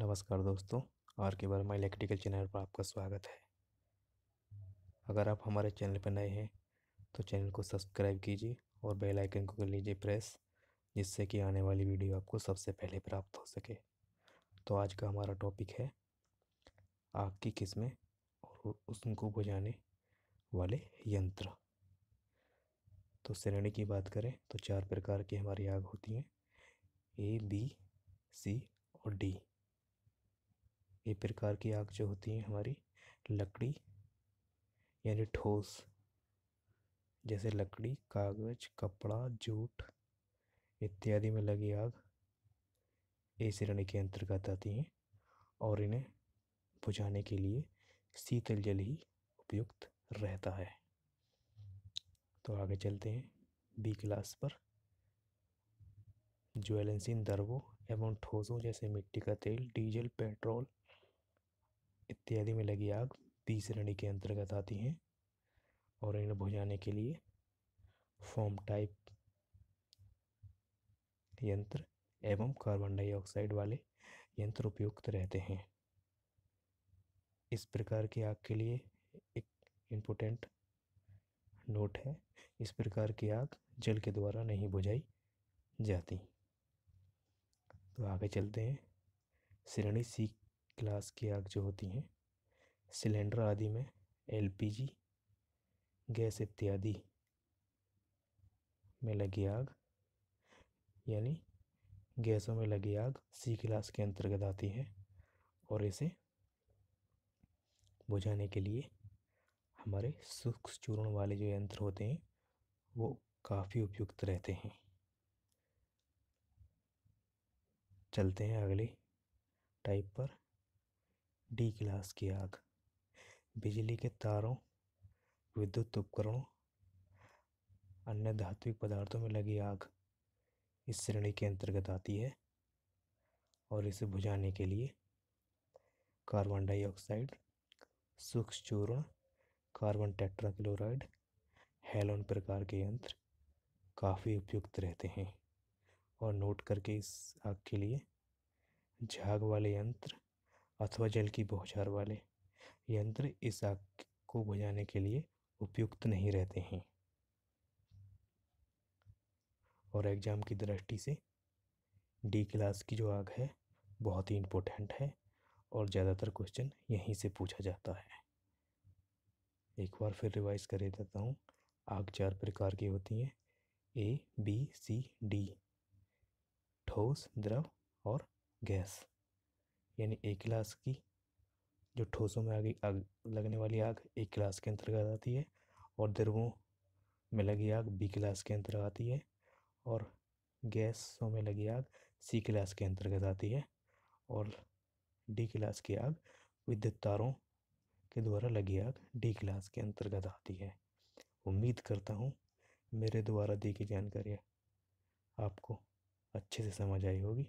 नमस्कार दोस्तों आर के वर्मा इलेक्ट्रिकल चैनल पर आपका स्वागत है अगर आप हमारे चैनल पर नए हैं तो चैनल को सब्सक्राइब कीजिए और बेल आइकन को कर लीजिए प्रेस जिससे कि आने वाली वीडियो आपको सबसे पहले प्राप्त हो सके तो आज का हमारा टॉपिक है आग की किस्में और उसको बुझाने वाले यंत्र तो श्रेणी की बात करें तो चार प्रकार की हमारी आग होती हैं ए बी सी और डी ये प्रकार की आग जो होती है हमारी लकड़ी यानी ठोस जैसे लकड़ी कागज कपड़ा जूट इत्यादि में लगी आग ए श्रेणी के अंतर्गत आती हैं और इन्हें बुझाने के लिए शीतल जल ही उपयुक्त रहता है तो आगे चलते हैं बी क्लास पर ज्वेलेंसिन दरवों एवं ठोसों जैसे मिट्टी का तेल डीजल पेट्रोल इत्यादि में लगी आग तीस श्रेणी के अंतर्गत आती हैं और इन्हें बुझाने के लिए फॉर्म टाइप यंत्र एवं कार्बन डाइऑक्साइड वाले यंत्र उपयुक्त रहते हैं इस प्रकार की आग के लिए एक इम्पोर्टेंट नोट है इस प्रकार की आग जल के द्वारा नहीं बुझाई जाती तो आगे चलते हैं श्रेणी सी ग्लास की आग जो होती हैं सिलेंडर आदि में एलपीजी गैस इत्यादि में लगी आग यानी गैसों में लगी आग सी क्लास के अंतर्गत आती है और इसे बुझाने के लिए हमारे सूक्ष्म चूर्ण वाले जो यंत्र होते हैं वो काफ़ी उपयुक्त रहते हैं चलते हैं अगले टाइप पर डी क्लास की आग बिजली के तारों विद्युत उपकरणों अन्य धात्विक पदार्थों में लगी आग इस श्रेणी के अंतर्गत आती है और इसे बुझाने के लिए कार्बन डाइऑक्साइड सूक्ष्म चूर्ण कार्बन टेट्राक्लोराइड हेलोन प्रकार के यंत्र काफ़ी उपयुक्त रहते हैं और नोट करके इस आग के लिए झाग वाले यंत्र अथवा जल की बौछार वाले यंत्र इस आग को बुझाने के लिए उपयुक्त नहीं रहते हैं और एग्ज़ाम की दृष्टि से डी क्लास की जो आग है बहुत ही इम्पोर्टेंट है और ज़्यादातर क्वेश्चन यहीं से पूछा जाता है एक बार फिर रिवाइज कर देता हूँ आग चार प्रकार की होती हैं ए बी सी डी ठोस द्रव और गैस यानी एक क्लास की जो ठोसों में आगे आग लगने वाली आग एक क्लास के अंतर्गत आती है और द्रवों में लगी आग बी क्लास के अंतर्गत आती है और गैसों में लगी आग सी क्लास के अंतर्गत आती है और डी क्लास की आग विद्युत तारों के द्वारा लगी आग डी क्लास के अंतर्गत आती है उम्मीद करता हूँ मेरे द्वारा दी गई जानकारी आपको अच्छे से समझ आई होगी